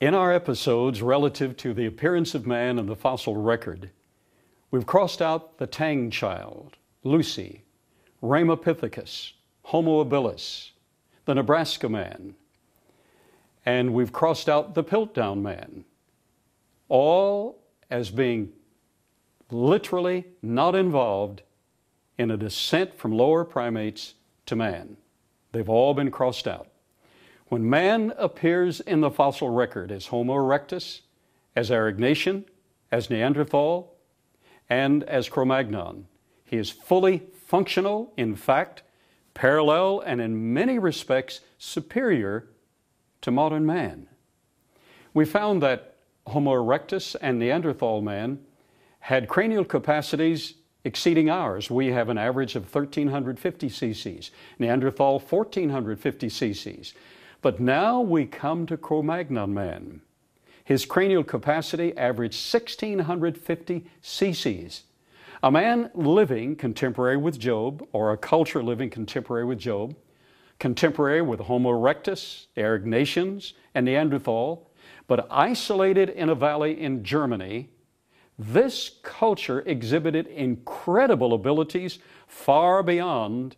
In our episodes relative to the appearance of man and the fossil record, we've crossed out the Tang child, Lucy, Ramapithecus, Homo habilis, the Nebraska man, and we've crossed out the Piltdown man, all as being literally not involved in a descent from lower primates to man. They've all been crossed out. When man appears in the fossil record as Homo erectus, as Aragnation, as Neanderthal, and as Cro-Magnon, he is fully functional, in fact, parallel, and in many respects superior to modern man. We found that Homo erectus and Neanderthal man had cranial capacities exceeding ours. We have an average of 1,350 cc's, Neanderthal 1,450 cc's. But now we come to Cro-Magnon man. His cranial capacity averaged 1,650 cc's. A man living contemporary with Job, or a culture living contemporary with Job, contemporary with Homo erectus, Arab and Neanderthal, but isolated in a valley in Germany, this culture exhibited incredible abilities far beyond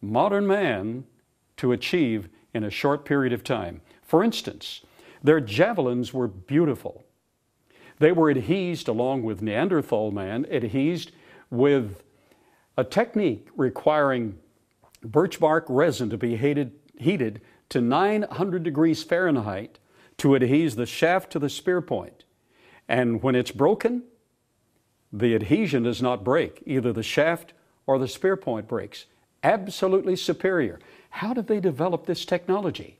modern man to achieve in a short period of time. For instance, their javelins were beautiful. They were adhesed along with Neanderthal man, adhesed with a technique requiring birch bark resin to be heated, heated to 900 degrees Fahrenheit to adhese the shaft to the spear point. And when it's broken, the adhesion does not break. Either the shaft or the spear point breaks. Absolutely superior. How did they develop this technology?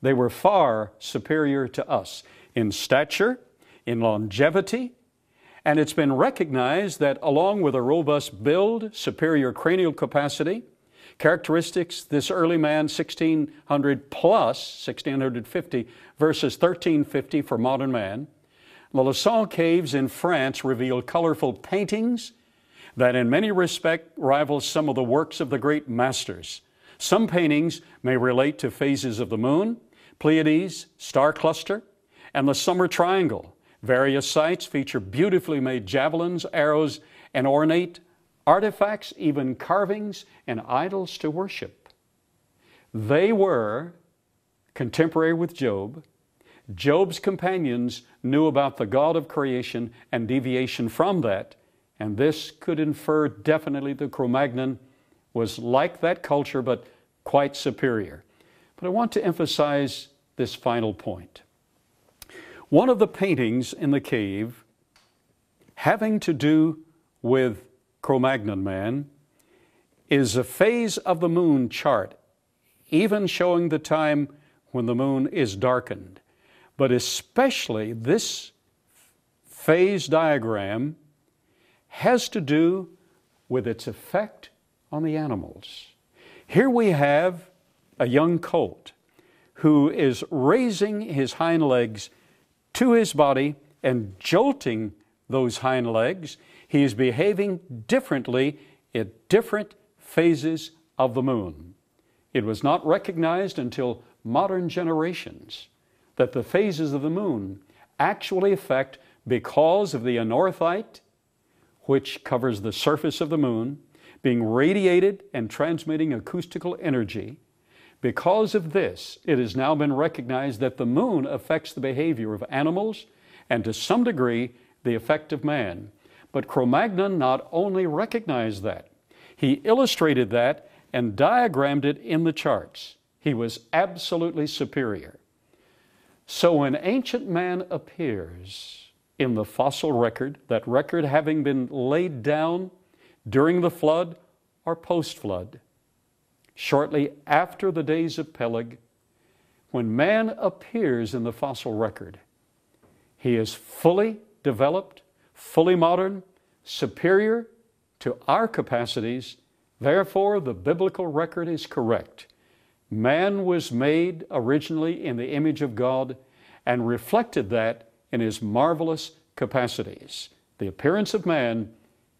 They were far superior to us in stature, in longevity, and it's been recognized that along with a robust build, superior cranial capacity, characteristics this early man 1600 plus 1650 versus 1350 for modern man, the Lausanne caves in France reveal colorful paintings that in many respects rival some of the works of the great masters. Some paintings may relate to phases of the moon, Pleiades, star cluster, and the summer triangle. Various sites feature beautifully made javelins, arrows, and ornate artifacts, even carvings and idols to worship. They were contemporary with Job. Job's companions knew about the God of creation and deviation from that, and this could infer definitely the Cro Magnon was like that culture, but quite superior. But I want to emphasize this final point. One of the paintings in the cave having to do with Cro-Magnon man is a phase of the moon chart, even showing the time when the moon is darkened. But especially this phase diagram has to do with its effect on the animals. Here we have a young colt who is raising his hind legs to his body and jolting those hind legs. He is behaving differently at different phases of the moon. It was not recognized until modern generations that the phases of the moon actually affect because of the anorthite, which covers the surface of the moon, being radiated and transmitting acoustical energy. Because of this, it has now been recognized that the moon affects the behavior of animals and to some degree the effect of man. But Cro-Magnon not only recognized that, he illustrated that and diagrammed it in the charts. He was absolutely superior. So when ancient man appears in the fossil record, that record having been laid down during the flood or post flood. Shortly after the days of Peleg, when man appears in the fossil record, he is fully developed, fully modern, superior to our capacities. Therefore, the biblical record is correct. Man was made originally in the image of God and reflected that in his marvelous capacities. The appearance of man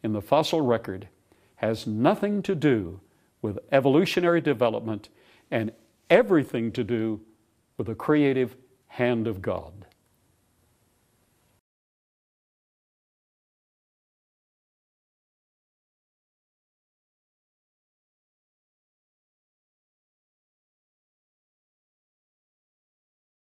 in the fossil record has nothing to do with evolutionary development and everything to do with the creative hand of God.